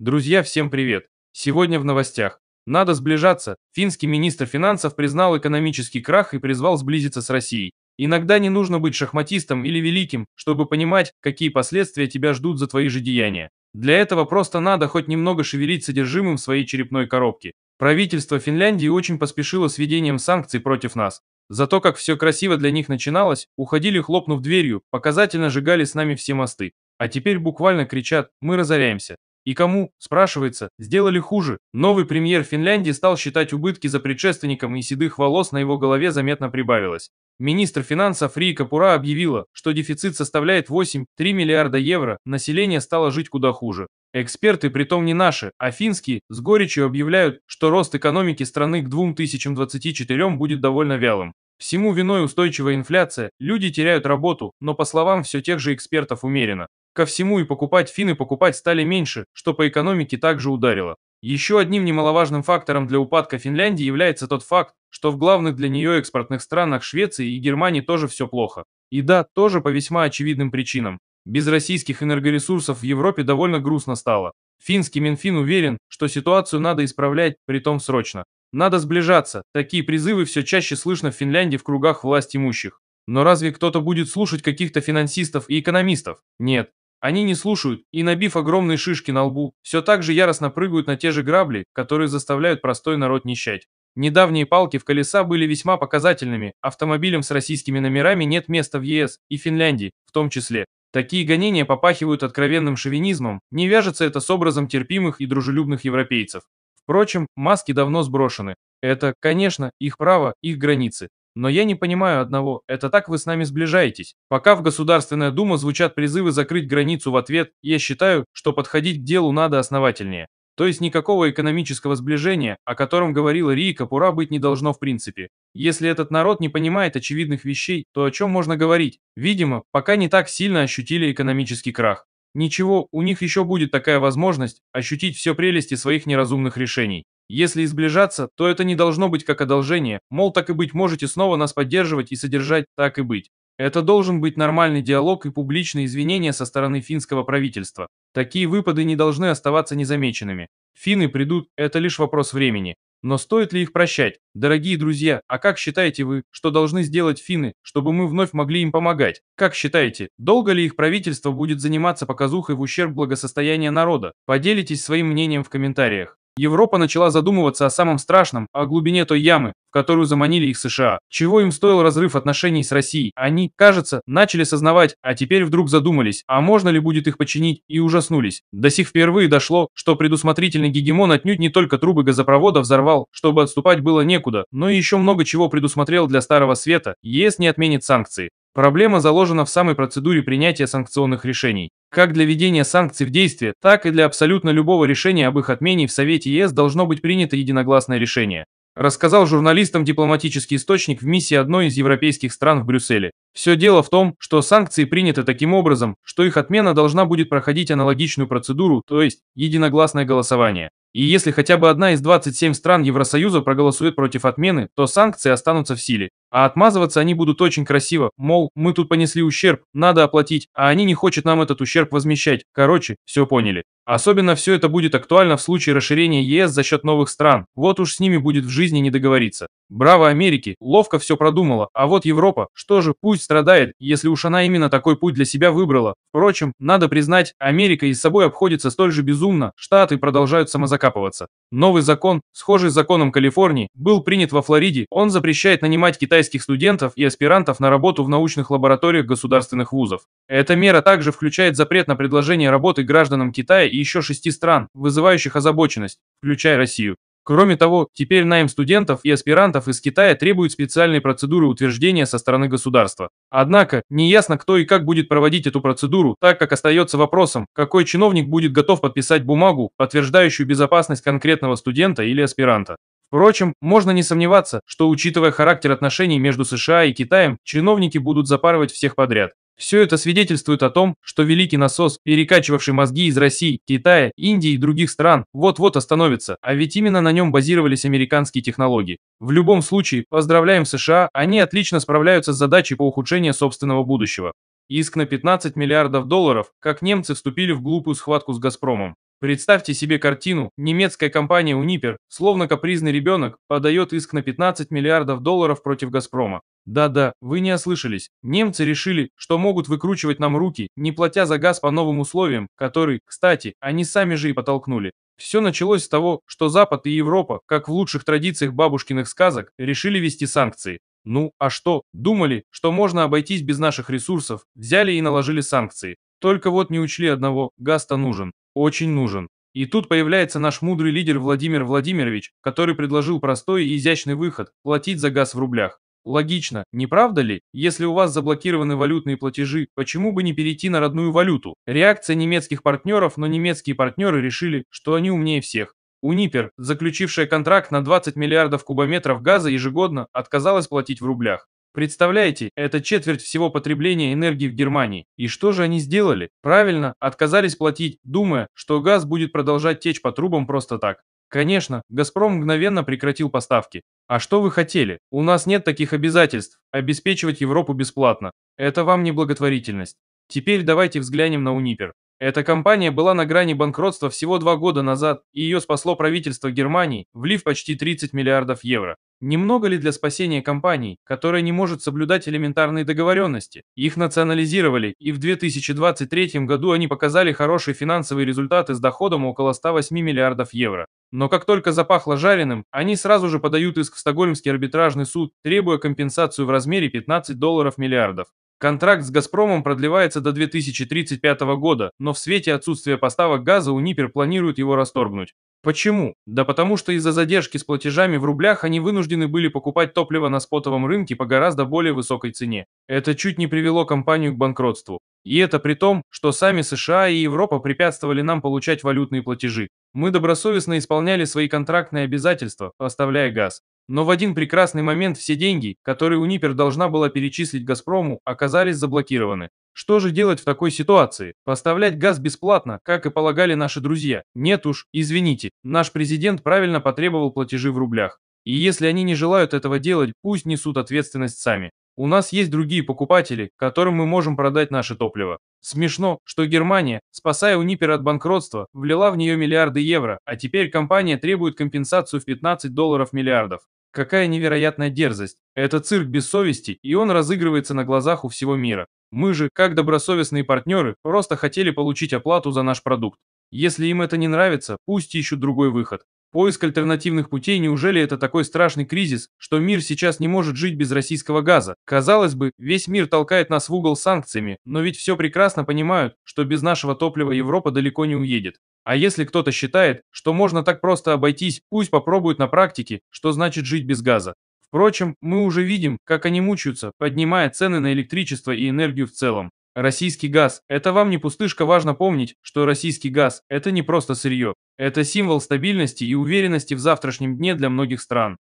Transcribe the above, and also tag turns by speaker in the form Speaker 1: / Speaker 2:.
Speaker 1: Друзья, всем привет! Сегодня в новостях. Надо сближаться. Финский министр финансов признал экономический крах и призвал сблизиться с Россией. Иногда не нужно быть шахматистом или великим, чтобы понимать, какие последствия тебя ждут за твои же деяния. Для этого просто надо хоть немного шевелить содержимым своей черепной коробки. Правительство Финляндии очень поспешило с введением санкций против нас. Зато как все красиво для них начиналось, уходили хлопнув дверью, показательно сжигали с нами все мосты. А теперь буквально кричат «Мы разоряемся». И кому, спрашивается, сделали хуже? Новый премьер Финляндии стал считать убытки за предшественником, и седых волос на его голове заметно прибавилось. Министр финансов Ри Капура объявила, что дефицит составляет 8,3 миллиарда евро, население стало жить куда хуже. Эксперты, притом не наши, а финские, с горечью объявляют, что рост экономики страны к 2024 будет довольно вялым. Всему виной устойчивая инфляция, люди теряют работу, но по словам все тех же экспертов умеренно. Ко всему и покупать финны покупать стали меньше, что по экономике также ударило. Еще одним немаловажным фактором для упадка Финляндии является тот факт, что в главных для нее экспортных странах Швеции и Германии тоже все плохо. И да, тоже по весьма очевидным причинам. Без российских энергоресурсов в Европе довольно грустно стало. Финский Минфин уверен, что ситуацию надо исправлять, притом срочно. Надо сближаться, такие призывы все чаще слышно в Финляндии в кругах власть имущих. Но разве кто-то будет слушать каких-то финансистов и экономистов? Нет, они не слушают и, набив огромные шишки на лбу, все так же яростно прыгают на те же грабли, которые заставляют простой народ нищать. Недавние палки в колеса были весьма показательными, автомобилям с российскими номерами нет места в ЕС и Финляндии, в том числе. Такие гонения попахивают откровенным шовинизмом, не вяжется это с образом терпимых и дружелюбных европейцев. Впрочем, маски давно сброшены. Это, конечно, их право, их границы. Но я не понимаю одного, это так вы с нами сближаетесь. Пока в Государственная Дума звучат призывы закрыть границу в ответ, я считаю, что подходить к делу надо основательнее. То есть никакого экономического сближения, о котором говорила Рика, Пура быть не должно в принципе. Если этот народ не понимает очевидных вещей, то о чем можно говорить? Видимо, пока не так сильно ощутили экономический крах. Ничего, у них еще будет такая возможность ощутить все прелести своих неразумных решений. Если изближаться, то это не должно быть как одолжение, мол, так и быть, можете снова нас поддерживать и содержать, так и быть. Это должен быть нормальный диалог и публичные извинения со стороны финского правительства. Такие выпады не должны оставаться незамеченными. Финны придут, это лишь вопрос времени. Но стоит ли их прощать? Дорогие друзья, а как считаете вы, что должны сделать финны, чтобы мы вновь могли им помогать? Как считаете, долго ли их правительство будет заниматься показухой в ущерб благосостояния народа? Поделитесь своим мнением в комментариях. Европа начала задумываться о самом страшном, о глубине той ямы, в которую заманили их США. Чего им стоил разрыв отношений с Россией? Они, кажется, начали сознавать, а теперь вдруг задумались, а можно ли будет их починить, и ужаснулись. До сих впервые дошло, что предусмотрительный гегемон отнюдь не только трубы газопровода взорвал, чтобы отступать было некуда, но и еще много чего предусмотрел для Старого Света, ЕС не отменит санкции. Проблема заложена в самой процедуре принятия санкционных решений. Как для введения санкций в действие, так и для абсолютно любого решения об их отмене в Совете ЕС должно быть принято единогласное решение. Рассказал журналистам дипломатический источник в миссии одной из европейских стран в Брюсселе. Все дело в том, что санкции приняты таким образом, что их отмена должна будет проходить аналогичную процедуру, то есть единогласное голосование. И если хотя бы одна из 27 стран Евросоюза проголосует против отмены, то санкции останутся в силе. А отмазываться они будут очень красиво, мол, мы тут понесли ущерб, надо оплатить, а они не хотят нам этот ущерб возмещать. Короче, все поняли. Особенно все это будет актуально в случае расширения ЕС за счет новых стран. Вот уж с ними будет в жизни не договориться. Браво Америке, ловко все продумала, а вот Европа, что же, пусть страдает, если уж она именно такой путь для себя выбрала. Впрочем, надо признать, Америка и с собой обходится столь же безумно, Штаты продолжают самозаконно закапываться. Новый закон, схожий с законом Калифорнии, был принят во Флориде. Он запрещает нанимать китайских студентов и аспирантов на работу в научных лабораториях государственных вузов. Эта мера также включает запрет на предложение работы гражданам Китая и еще шести стран, вызывающих озабоченность, включая Россию. Кроме того, теперь найм студентов и аспирантов из Китая требует специальной процедуры утверждения со стороны государства. Однако, неясно, кто и как будет проводить эту процедуру, так как остается вопросом, какой чиновник будет готов подписать бумагу, подтверждающую безопасность конкретного студента или аспиранта. Впрочем, можно не сомневаться, что учитывая характер отношений между США и Китаем, чиновники будут запарывать всех подряд. Все это свидетельствует о том, что великий насос, перекачивавший мозги из России, Китая, Индии и других стран, вот-вот остановится, а ведь именно на нем базировались американские технологии. В любом случае, поздравляем США, они отлично справляются с задачей по ухудшению собственного будущего. Иск на 15 миллиардов долларов, как немцы вступили в глупую схватку с «Газпромом». Представьте себе картину. Немецкая компания Uniper, словно капризный ребенок, подает иск на 15 миллиардов долларов против «Газпрома». Да-да, вы не ослышались. Немцы решили, что могут выкручивать нам руки, не платя за газ по новым условиям, которые, кстати, они сами же и потолкнули. Все началось с того, что Запад и Европа, как в лучших традициях бабушкиных сказок, решили вести санкции. Ну, а что? Думали, что можно обойтись без наших ресурсов, взяли и наложили санкции. Только вот не учли одного, газ-то нужен очень нужен. И тут появляется наш мудрый лидер Владимир Владимирович, который предложил простой и изящный выход – платить за газ в рублях. Логично, не правда ли? Если у вас заблокированы валютные платежи, почему бы не перейти на родную валюту? Реакция немецких партнеров, но немецкие партнеры решили, что они умнее всех. Унипер, заключившая контракт на 20 миллиардов кубометров газа ежегодно, отказалась платить в рублях. Представляете, это четверть всего потребления энергии в Германии. И что же они сделали? Правильно, отказались платить, думая, что газ будет продолжать течь по трубам просто так. Конечно, «Газпром» мгновенно прекратил поставки. А что вы хотели? У нас нет таких обязательств. Обеспечивать Европу бесплатно. Это вам не благотворительность. Теперь давайте взглянем на Унипер. Эта компания была на грани банкротства всего два года назад, и ее спасло правительство Германии, влив почти 30 миллиардов евро. Немного ли для спасения компаний, которая не может соблюдать элементарные договоренности? Их национализировали, и в 2023 году они показали хорошие финансовые результаты с доходом около 108 миллиардов евро. Но как только запахло жареным, они сразу же подают иск в Стокгольмский арбитражный суд, требуя компенсацию в размере 15 долларов миллиардов. Контракт с «Газпромом» продлевается до 2035 года, но в свете отсутствия поставок газа Унипер планирует его расторгнуть. Почему? Да потому что из-за задержки с платежами в рублях они вынуждены были покупать топливо на спотовом рынке по гораздо более высокой цене. Это чуть не привело компанию к банкротству. И это при том, что сами США и Европа препятствовали нам получать валютные платежи. Мы добросовестно исполняли свои контрактные обязательства, поставляя газ. Но в один прекрасный момент все деньги, которые Унипер должна была перечислить «Газпрому», оказались заблокированы. Что же делать в такой ситуации? Поставлять газ бесплатно, как и полагали наши друзья? Нет уж, извините, наш президент правильно потребовал платежи в рублях. И если они не желают этого делать, пусть несут ответственность сами. У нас есть другие покупатели, которым мы можем продать наше топливо. Смешно, что Германия, спасая Унипер от банкротства, влила в нее миллиарды евро, а теперь компания требует компенсацию в 15 долларов миллиардов. Какая невероятная дерзость. Это цирк без совести, и он разыгрывается на глазах у всего мира. Мы же, как добросовестные партнеры, просто хотели получить оплату за наш продукт. Если им это не нравится, пусть ищут другой выход. Поиск альтернативных путей, неужели это такой страшный кризис, что мир сейчас не может жить без российского газа? Казалось бы, весь мир толкает нас в угол санкциями, но ведь все прекрасно понимают, что без нашего топлива Европа далеко не уедет. А если кто-то считает, что можно так просто обойтись, пусть попробуют на практике, что значит жить без газа. Впрочем, мы уже видим, как они мучаются, поднимая цены на электричество и энергию в целом. Российский газ – это вам не пустышка, важно помнить, что российский газ – это не просто сырье. Это символ стабильности и уверенности в завтрашнем дне для многих стран.